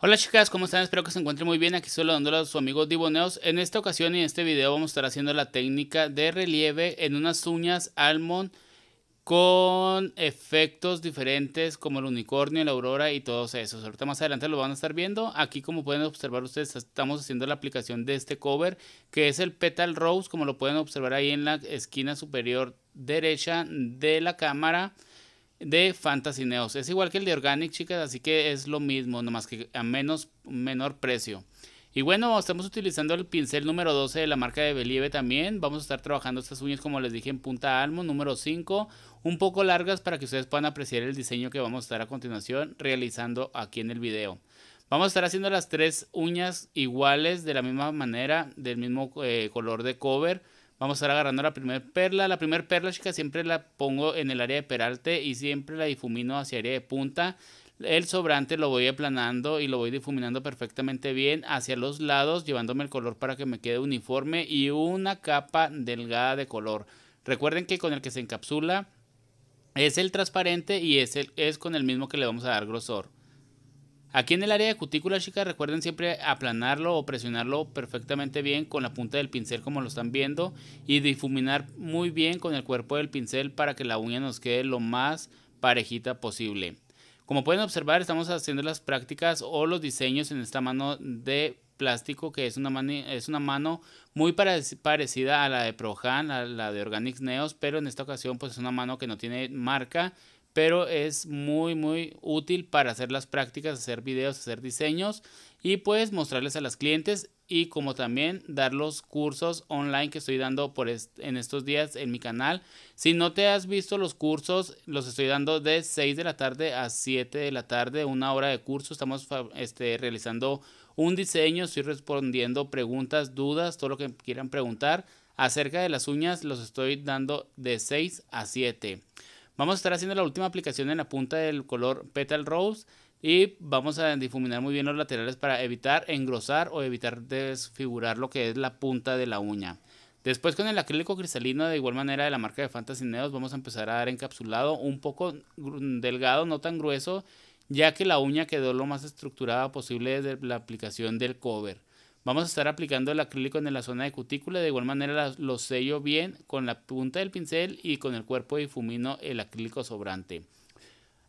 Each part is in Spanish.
Hola chicas, ¿cómo están? Espero que se encuentren muy bien. Aquí solo dándole a su amigo Diboneos. En esta ocasión y en este video vamos a estar haciendo la técnica de relieve en unas uñas almond con efectos diferentes como el unicornio, la aurora y todos esos. Ahorita más adelante lo van a estar viendo. Aquí como pueden observar ustedes estamos haciendo la aplicación de este cover que es el Petal Rose como lo pueden observar ahí en la esquina superior derecha de la cámara de Fantasy Neos. Es igual que el de Organic, chicas, así que es lo mismo, nomás que a menos, menor precio. Y bueno, estamos utilizando el pincel número 12 de la marca de Believe también. Vamos a estar trabajando estas uñas, como les dije, en punta almo, número 5. Un poco largas para que ustedes puedan apreciar el diseño que vamos a estar a continuación realizando aquí en el video. Vamos a estar haciendo las tres uñas iguales de la misma manera, del mismo eh, color de cover Vamos a estar agarrando la primera perla. La primera perla, chicas, siempre la pongo en el área de peralte y siempre la difumino hacia área de punta. El sobrante lo voy aplanando y lo voy difuminando perfectamente bien hacia los lados, llevándome el color para que me quede uniforme y una capa delgada de color. Recuerden que con el que se encapsula es el transparente y es, es con el mismo que le vamos a dar grosor. Aquí en el área de cutícula, chicas, recuerden siempre aplanarlo o presionarlo perfectamente bien con la punta del pincel como lo están viendo y difuminar muy bien con el cuerpo del pincel para que la uña nos quede lo más parejita posible. Como pueden observar, estamos haciendo las prácticas o los diseños en esta mano de plástico que es una, mano, es una mano muy parecida a la de Prohan, a la de Organics Neos, pero en esta ocasión pues es una mano que no tiene marca pero es muy muy útil para hacer las prácticas, hacer videos, hacer diseños y pues mostrarles a las clientes y como también dar los cursos online que estoy dando por en estos días en mi canal. Si no te has visto los cursos, los estoy dando de 6 de la tarde a 7 de la tarde, una hora de curso. Estamos este, realizando un diseño, estoy respondiendo preguntas, dudas, todo lo que quieran preguntar. Acerca de las uñas, los estoy dando de 6 a 7. Vamos a estar haciendo la última aplicación en la punta del color Petal Rose y vamos a difuminar muy bien los laterales para evitar engrosar o evitar desfigurar lo que es la punta de la uña. Después con el acrílico cristalino de igual manera de la marca de Fantasy Neos vamos a empezar a dar encapsulado un poco delgado, no tan grueso, ya que la uña quedó lo más estructurada posible desde la aplicación del cover. Vamos a estar aplicando el acrílico en la zona de cutícula, de igual manera lo sello bien con la punta del pincel y con el cuerpo difumino el acrílico sobrante.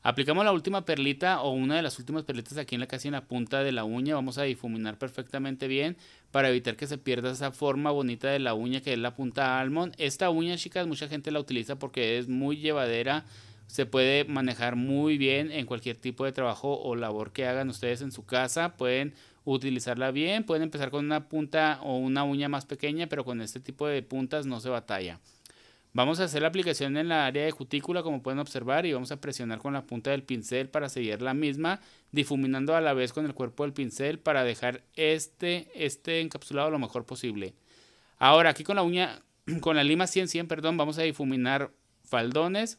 Aplicamos la última perlita o una de las últimas perlitas aquí en la casi en la punta de la uña. Vamos a difuminar perfectamente bien para evitar que se pierda esa forma bonita de la uña que es la punta almón. Esta uña, chicas, mucha gente la utiliza porque es muy llevadera. Se puede manejar muy bien en cualquier tipo de trabajo o labor que hagan ustedes en su casa. Pueden utilizarla bien. Pueden empezar con una punta o una uña más pequeña, pero con este tipo de puntas no se batalla. Vamos a hacer la aplicación en la área de cutícula como pueden observar y vamos a presionar con la punta del pincel para seguir la misma, difuminando a la vez con el cuerpo del pincel para dejar este, este encapsulado lo mejor posible. Ahora aquí con la uña, con la lima 100-100, perdón, vamos a difuminar faldones,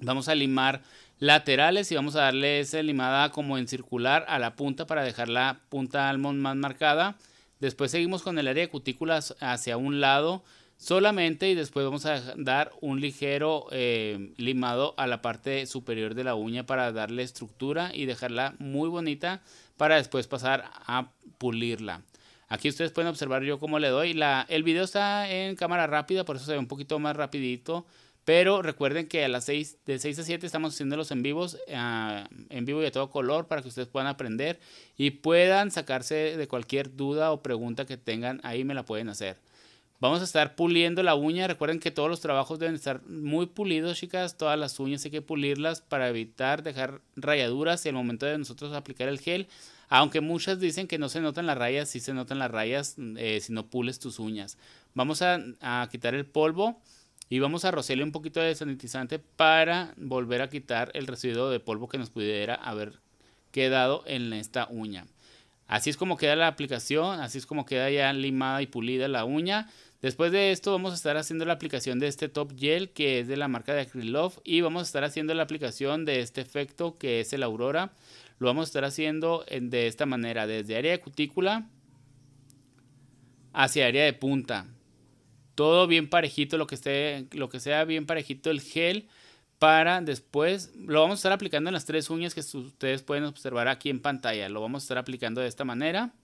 vamos a limar laterales y vamos a darle esa limada como en circular a la punta para dejar la punta almond más marcada. Después seguimos con el área de cutículas hacia un lado solamente y después vamos a dar un ligero eh, limado a la parte superior de la uña para darle estructura y dejarla muy bonita para después pasar a pulirla. Aquí ustedes pueden observar yo cómo le doy. La, el video está en cámara rápida, por eso se ve un poquito más rapidito. Pero recuerden que a las 6, de 6 a 7 estamos haciendo los en vivos, ah, en vivo y a todo color, para que ustedes puedan aprender y puedan sacarse de cualquier duda o pregunta que tengan, ahí me la pueden hacer. Vamos a estar puliendo la uña. Recuerden que todos los trabajos deben estar muy pulidos, chicas. Todas las uñas hay que pulirlas para evitar dejar rayaduras y el momento de nosotros aplicar el gel. Aunque muchas dicen que no se notan las rayas, si se notan las rayas eh, si no pules tus uñas. Vamos a quitar el polvo y vamos a rociarle un poquito de sanitizante para volver a quitar el residuo de polvo que nos pudiera haber quedado en esta uña. Así es como queda la aplicación, así es como queda ya limada y pulida la uña. Después de esto vamos a estar haciendo la aplicación de este top gel que es de la marca de Love. y vamos a estar haciendo la aplicación de este efecto que es el Aurora. Lo vamos a estar haciendo de esta manera, desde área de cutícula hacia área de punta todo bien parejito, lo que, esté, lo que sea bien parejito el gel para después, lo vamos a estar aplicando en las tres uñas que ustedes pueden observar aquí en pantalla, lo vamos a estar aplicando de esta manera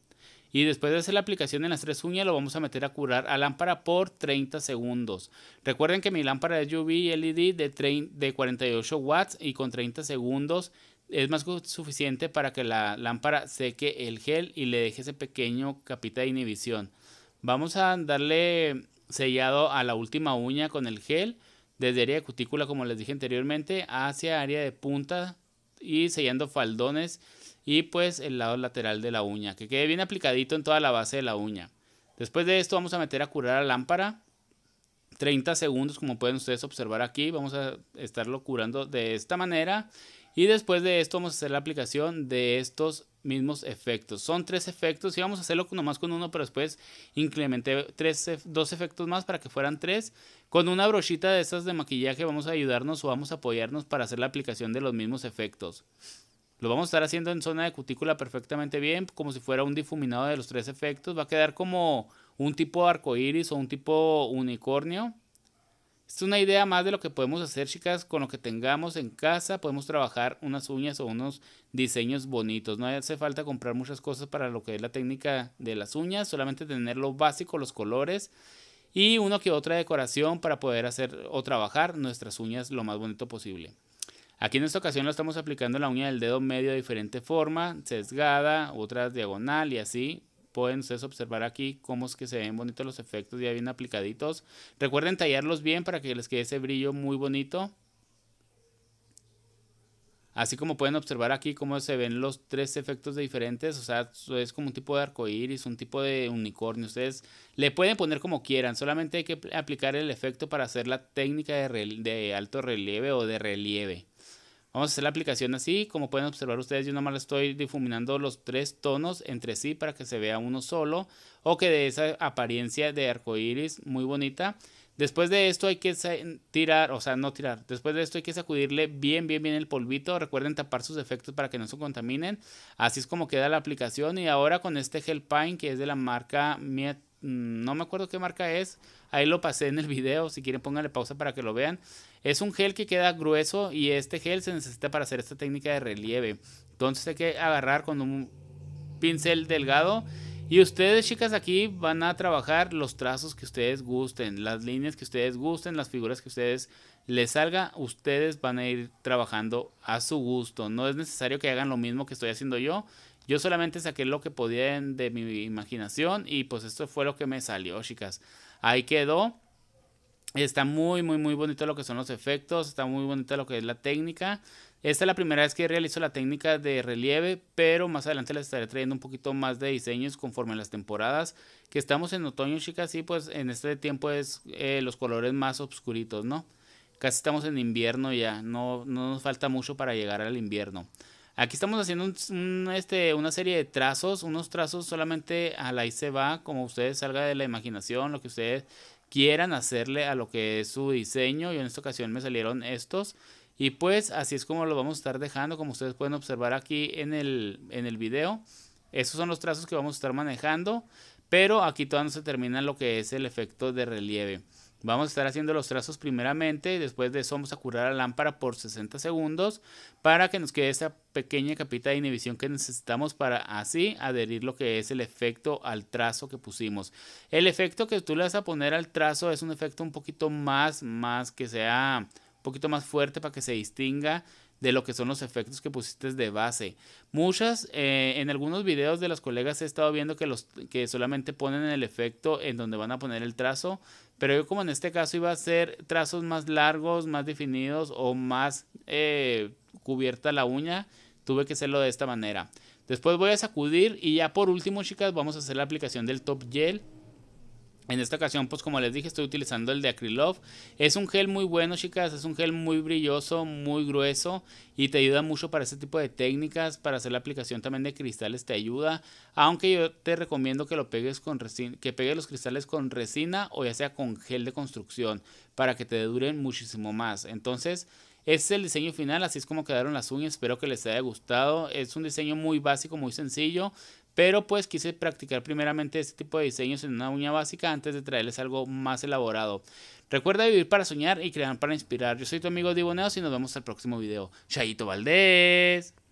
y después de hacer la aplicación en las tres uñas lo vamos a meter a curar a lámpara por 30 segundos. Recuerden que mi lámpara es UV LED de, de 48 watts y con 30 segundos es más suficiente para que la lámpara seque el gel y le deje ese pequeño capita de inhibición. Vamos a darle sellado a la última uña con el gel, desde área de cutícula, como les dije anteriormente, hacia área de punta y sellando faldones y pues el lado lateral de la uña, que quede bien aplicadito en toda la base de la uña. Después de esto vamos a meter a curar la lámpara 30 segundos, como pueden ustedes observar aquí, vamos a estarlo curando de esta manera y después de esto vamos a hacer la aplicación de estos mismos efectos. Son tres efectos y vamos a hacerlo nomás con uno, pero después incrementé dos efectos más para que fueran tres. Con una brochita de estas de maquillaje vamos a ayudarnos o vamos a apoyarnos para hacer la aplicación de los mismos efectos. Lo vamos a estar haciendo en zona de cutícula perfectamente bien, como si fuera un difuminado de los tres efectos. Va a quedar como un tipo arco iris o un tipo unicornio es una idea más de lo que podemos hacer, chicas, con lo que tengamos en casa. Podemos trabajar unas uñas o unos diseños bonitos. No hace falta comprar muchas cosas para lo que es la técnica de las uñas, solamente tener lo básico, los colores y una que otra decoración para poder hacer o trabajar nuestras uñas lo más bonito posible. Aquí en esta ocasión lo estamos aplicando en la uña del dedo medio de diferente forma, sesgada, otra diagonal y así pueden ustedes observar aquí cómo es que se ven bonitos los efectos ya bien aplicaditos. Recuerden tallarlos bien para que les quede ese brillo muy bonito. Así como pueden observar aquí cómo se ven los tres efectos diferentes, o sea, es como un tipo de arcoíris, un tipo de unicornio. Ustedes le pueden poner como quieran, solamente hay que aplicar el efecto para hacer la técnica de alto relieve o de relieve. Vamos a hacer la aplicación así, como pueden observar ustedes, yo nomás estoy difuminando los tres tonos entre sí para que se vea uno solo o que de esa apariencia de arco iris muy bonita. Después de esto hay que tirar, o sea, no tirar. Después de esto hay que sacudirle bien, bien, bien el polvito. Recuerden tapar sus efectos para que no se contaminen. Así es como queda la aplicación. Y ahora con este gel paint que es de la marca mm, no me acuerdo qué marca es. Ahí lo pasé en el video. Si quieren pónganle pausa para que lo vean. Es un gel que queda grueso y este gel se necesita para hacer esta técnica de relieve. Entonces hay que agarrar con un pincel delgado y ustedes, chicas, aquí van a trabajar los trazos que ustedes gusten, las líneas que ustedes gusten, las figuras que ustedes les salga, ustedes van a ir trabajando a su gusto. No es necesario que hagan lo mismo que estoy haciendo yo. Yo solamente saqué lo que podía de mi imaginación y pues esto fue lo que me salió, chicas. Ahí quedó. Está muy, muy, muy bonito lo que son los efectos, está muy bonito lo que es la técnica. Esta es la primera vez que realizo la técnica de relieve, pero más adelante les estaré trayendo un poquito más de diseños conforme las temporadas. Que estamos en otoño, chicas, y pues en este tiempo es eh, los colores más oscuritos, ¿no? Casi estamos en invierno ya, no, nos falta mucho para llegar al invierno. Aquí estamos haciendo este, una serie de trazos, unos trazos solamente a la ICE se va, como ustedes salga de la imaginación, lo que ustedes quieran hacerle a lo que es su diseño. y en esta ocasión me salieron estos. Y pues así es como lo vamos a estar dejando, como ustedes pueden observar aquí en el, en el video. Esos son los trazos que vamos a estar manejando, pero aquí todavía no se termina lo que es el efecto de relieve. Vamos a estar haciendo los trazos primeramente y después de eso vamos a curar la lámpara por 60 segundos para que nos quede esa pequeña capita de inhibición que necesitamos para así adherir lo que es el efecto al trazo que pusimos. El efecto que tú le vas a poner al trazo es un efecto un poquito más, más que sea un poquito más fuerte para que se distinga de lo que son los efectos que pusiste de base. Muchas, eh, en algunos videos de los colegas he estado viendo que, los, que solamente ponen el efecto en donde van a poner el trazo. Pero yo como en este caso iba a ser trazos más largos, más definidos o más eh, cubierta la uña, tuve que hacerlo de esta manera. Después voy a sacudir y ya por último chicas vamos a hacer la aplicación del top gel en esta ocasión, pues como les dije, estoy utilizando el de Acrylove. Es un gel muy bueno, chicas. Es un gel muy brilloso, muy grueso. Y te ayuda mucho para este tipo de técnicas. Para hacer la aplicación también de cristales te ayuda. Aunque yo te recomiendo que lo pegues con resina. Que pegues los cristales con resina o ya sea con gel de construcción. Para que te duren muchísimo más. Entonces, este es el diseño final, así es como quedaron las uñas. Espero que les haya gustado. Es un diseño muy básico, muy sencillo, pero pues quise practicar primeramente este tipo de diseños en una uña básica antes de traerles algo más elaborado. Recuerda vivir para soñar y crear para inspirar. Yo soy tu amigo Diboneos y nos vemos al próximo video. Chayito Valdés.